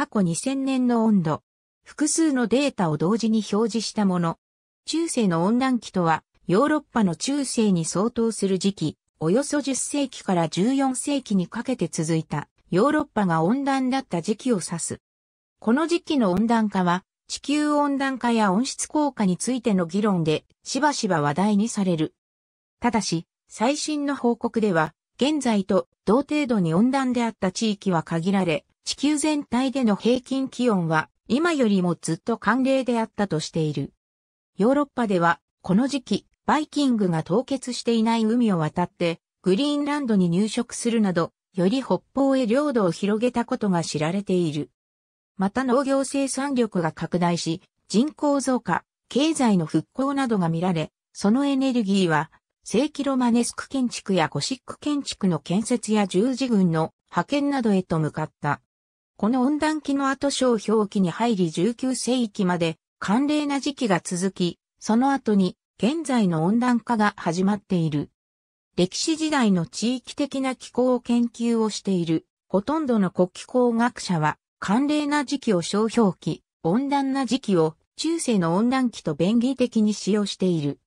過去2000年の温度、複数のデータを同時に表示したもの。中世の温暖期とは、ヨーロッパの中世に相当する時期、およそ10世紀から14世紀にかけて続いた、ヨーロッパが温暖だった時期を指す。この時期の温暖化は、地球温暖化や温室効果についての議論で、しばしば話題にされる。ただし、最新の報告では、現在と同程度に温暖であった地域は限られ、地球全体での平均気温は今よりもずっと寒冷であったとしている。ヨーロッパではこの時期バイキングが凍結していない海を渡ってグリーンランドに入植するなどより北方へ領土を広げたことが知られている。また農業生産力が拡大し人口増加、経済の復興などが見られ、そのエネルギーは正規ロマネスク建築やゴシック建築の建設や十字軍の派遣などへと向かった。この温暖期の後商標期に入り19世紀まで寒冷な時期が続き、その後に現在の温暖化が始まっている。歴史時代の地域的な気候を研究をしている、ほとんどの国気候学者は、寒冷な時期を商標期、温暖な時期を中世の温暖期と便宜的に使用している。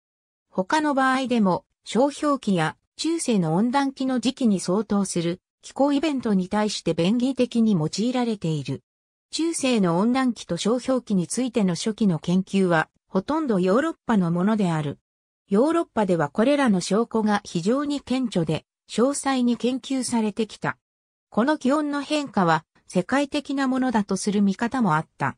他の場合でも、商標期や中世の温暖期の時期に相当する気候イベントに対して便宜的に用いられている。中世の温暖期と商標期についての初期の研究は、ほとんどヨーロッパのものである。ヨーロッパではこれらの証拠が非常に顕著で、詳細に研究されてきた。この気温の変化は世界的なものだとする見方もあった。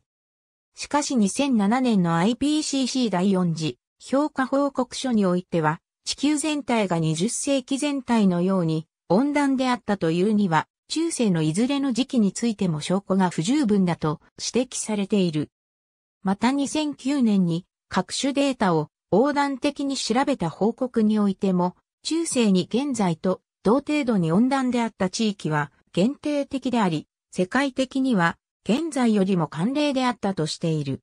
しかし2007年の IPCC 第4次評価報告書においては、地球全体が20世紀全体のように温暖であったというには、中世のいずれの時期についても証拠が不十分だと指摘されている。また2009年に各種データを横断的に調べた報告においても、中世に現在と同程度に温暖であった地域は限定的であり、世界的には現在よりも寒冷であったとしている。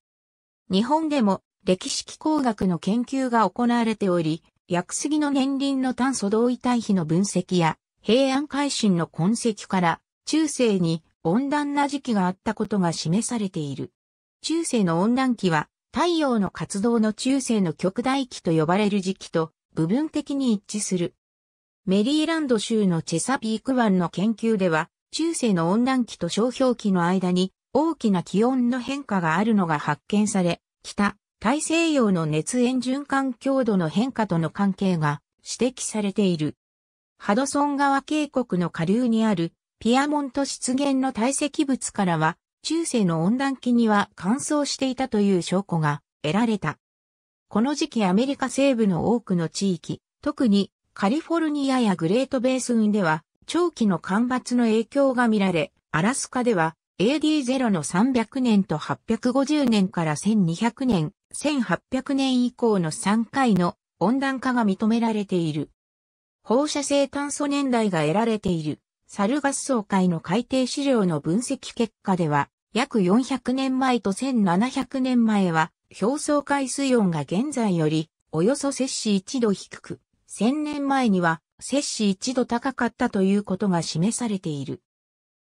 日本でも歴史気候学の研究が行われており、薬杉の年輪の炭素同位体比の分析や平安改新の痕跡から中世に温暖な時期があったことが示されている。中世の温暖期は太陽の活動の中世の極大期と呼ばれる時期と部分的に一致する。メリーランド州のチェサピーク湾の研究では中世の温暖期と商標期の間に大きな気温の変化があるのが発見され、北、大西洋の熱塩循環強度の変化との関係が指摘されている。ハドソン川渓谷の下流にあるピアモント湿原の堆積物からは、中世の温暖期には乾燥していたという証拠が得られた。この時期アメリカ西部の多くの地域、特にカリフォルニアやグレートベースンでは長期の干ばつの影響が見られ、アラスカでは AD0 の300年と850年から1200年、1800年以降の3回の温暖化が認められている。放射性炭素年代が得られている、サルガス総会の海底資料の分析結果では、約400年前と1700年前は、表層海水温が現在より、およそ摂氏1度低く、1000年前には、摂氏1度高かったということが示されている。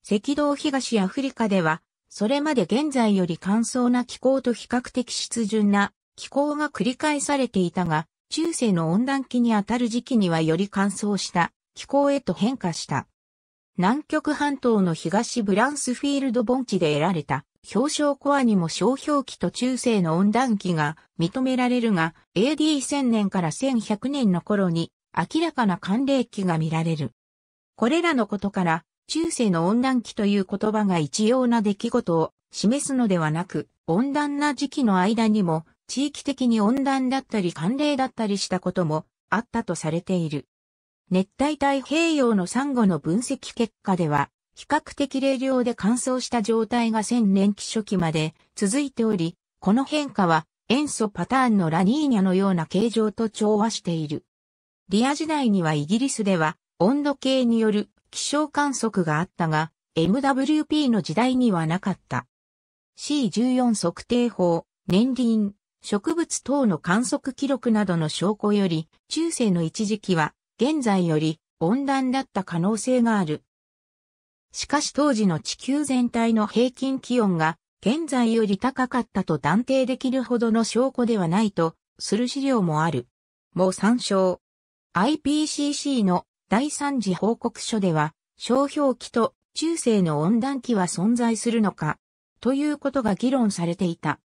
赤道東アフリカでは、それまで現在より乾燥な気候と比較的湿潤な気候が繰り返されていたが、中世の温暖期にあたる時期にはより乾燥した気候へと変化した。南極半島の東ブランスフィールド盆地で得られた氷床コアにも小氷期と中世の温暖期が認められるが、AD1000 年から1100年の頃に明らかな寒冷期が見られる。これらのことから、中世の温暖期という言葉が一様な出来事を示すのではなく、温暖な時期の間にも地域的に温暖だったり寒冷だったりしたこともあったとされている。熱帯太平洋のサンゴの分析結果では、比較的冷涼で乾燥した状態が1000年期初期まで続いており、この変化は塩素パターンのラニーニャのような形状と調和している。リア時代にはイギリスでは温度計による気象観測があったが、MWP の時代にはなかった。C14 測定法、年輪、植物等の観測記録などの証拠より、中世の一時期は、現在より温暖だった可能性がある。しかし当時の地球全体の平均気温が、現在より高かったと断定できるほどの証拠ではないと、する資料もある。もう参照。IPCC の第3次報告書では、商標期と中世の温暖期は存在するのか、ということが議論されていた。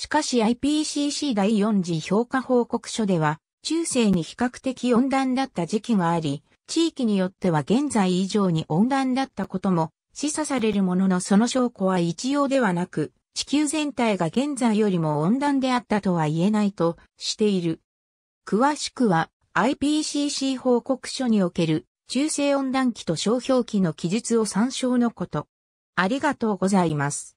しかし IPCC 第4次評価報告書では、中世に比較的温暖だった時期があり、地域によっては現在以上に温暖だったことも示唆されるもののその証拠は一様ではなく、地球全体が現在よりも温暖であったとは言えないとしている。詳しくは IPCC 報告書における中世温暖期と商標期の記述を参照のこと。ありがとうございます。